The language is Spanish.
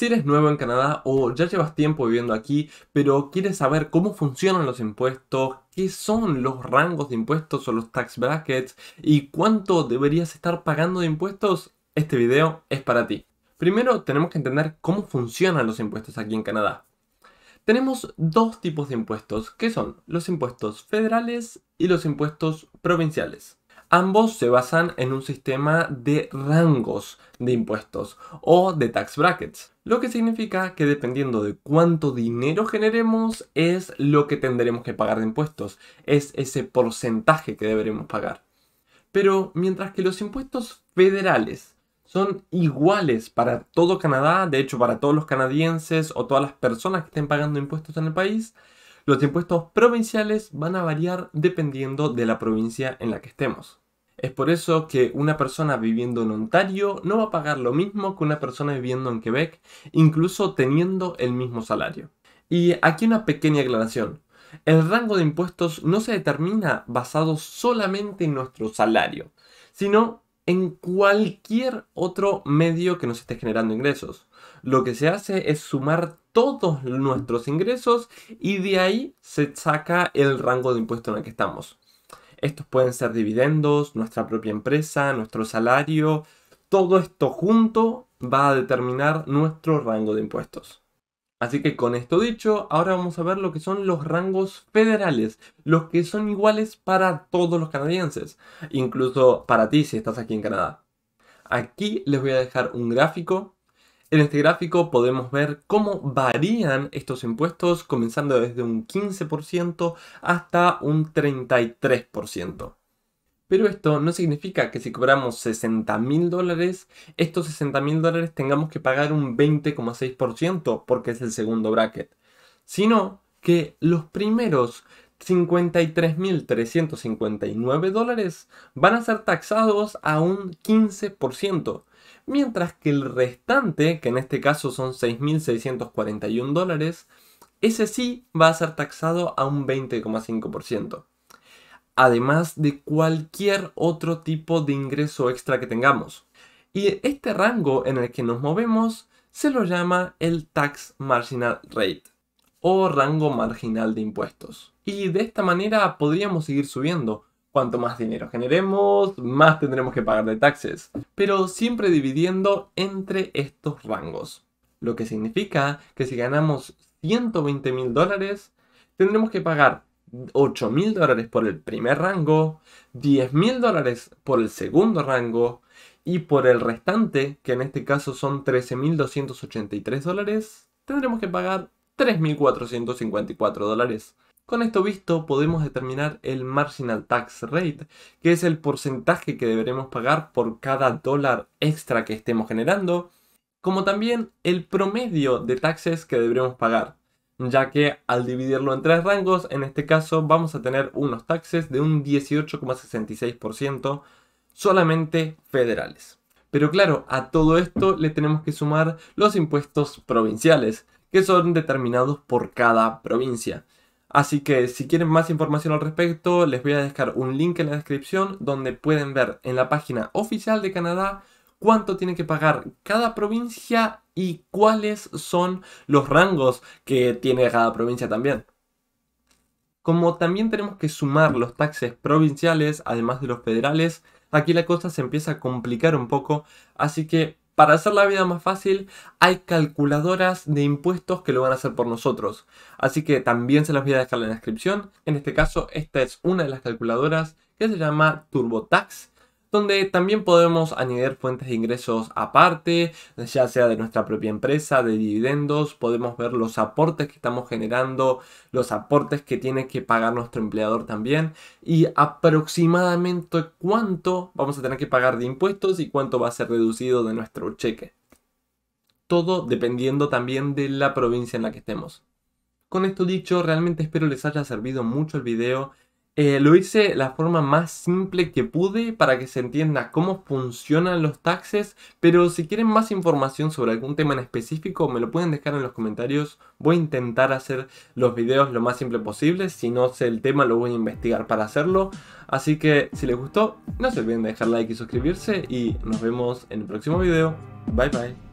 Si eres nuevo en Canadá o ya llevas tiempo viviendo aquí, pero quieres saber cómo funcionan los impuestos, qué son los rangos de impuestos o los tax brackets y cuánto deberías estar pagando de impuestos, este video es para ti. Primero tenemos que entender cómo funcionan los impuestos aquí en Canadá. Tenemos dos tipos de impuestos, que son los impuestos federales y los impuestos provinciales. Ambos se basan en un sistema de rangos de impuestos o de tax brackets. Lo que significa que dependiendo de cuánto dinero generemos es lo que tendremos que pagar de impuestos, es ese porcentaje que deberemos pagar. Pero mientras que los impuestos federales son iguales para todo Canadá, de hecho para todos los canadienses o todas las personas que estén pagando impuestos en el país, los impuestos provinciales van a variar dependiendo de la provincia en la que estemos. Es por eso que una persona viviendo en Ontario no va a pagar lo mismo que una persona viviendo en Quebec, incluso teniendo el mismo salario. Y aquí una pequeña aclaración. El rango de impuestos no se determina basado solamente en nuestro salario, sino en cualquier otro medio que nos esté generando ingresos. Lo que se hace es sumar todos nuestros ingresos y de ahí se saca el rango de impuesto en el que estamos. Estos pueden ser dividendos, nuestra propia empresa, nuestro salario. Todo esto junto va a determinar nuestro rango de impuestos. Así que con esto dicho, ahora vamos a ver lo que son los rangos federales, los que son iguales para todos los canadienses, incluso para ti si estás aquí en Canadá. Aquí les voy a dejar un gráfico en este gráfico podemos ver cómo varían estos impuestos comenzando desde un 15% hasta un 33%. Pero esto no significa que si cobramos 60 mil dólares, estos 60 mil dólares tengamos que pagar un 20,6% porque es el segundo bracket, sino que los primeros 53.359 dólares van a ser taxados a un 15% mientras que el restante, que en este caso son 6.641 dólares, ese sí va a ser taxado a un 20,5%. Además de cualquier otro tipo de ingreso extra que tengamos. Y este rango en el que nos movemos se lo llama el Tax Marginal Rate o rango marginal de impuestos. Y de esta manera podríamos seguir subiendo, Cuanto más dinero generemos, más tendremos que pagar de taxes, pero siempre dividiendo entre estos rangos. Lo que significa que si ganamos 120 mil dólares, tendremos que pagar 8 mil dólares por el primer rango, 10 mil dólares por el segundo rango y por el restante, que en este caso son 13.283 dólares, tendremos que pagar 3.454 dólares. Con esto visto, podemos determinar el marginal tax rate, que es el porcentaje que deberemos pagar por cada dólar extra que estemos generando, como también el promedio de taxes que deberemos pagar, ya que al dividirlo en tres rangos, en este caso vamos a tener unos taxes de un 18,66% solamente federales. Pero claro, a todo esto le tenemos que sumar los impuestos provinciales, que son determinados por cada provincia. Así que si quieren más información al respecto, les voy a dejar un link en la descripción donde pueden ver en la página oficial de Canadá cuánto tiene que pagar cada provincia y cuáles son los rangos que tiene cada provincia también. Como también tenemos que sumar los taxes provinciales, además de los federales, aquí la cosa se empieza a complicar un poco, así que para hacer la vida más fácil, hay calculadoras de impuestos que lo van a hacer por nosotros. Así que también se las voy a dejar en la descripción. En este caso, esta es una de las calculadoras que se llama TurboTax donde también podemos añadir fuentes de ingresos aparte, ya sea de nuestra propia empresa, de dividendos, podemos ver los aportes que estamos generando, los aportes que tiene que pagar nuestro empleador también y aproximadamente cuánto vamos a tener que pagar de impuestos y cuánto va a ser reducido de nuestro cheque. Todo dependiendo también de la provincia en la que estemos. Con esto dicho, realmente espero les haya servido mucho el video. Eh, lo hice la forma más simple que pude para que se entienda cómo funcionan los taxes, pero si quieren más información sobre algún tema en específico me lo pueden dejar en los comentarios, voy a intentar hacer los videos lo más simple posible, si no sé el tema lo voy a investigar para hacerlo, así que si les gustó no se olviden de dejar like y suscribirse y nos vemos en el próximo video, bye bye.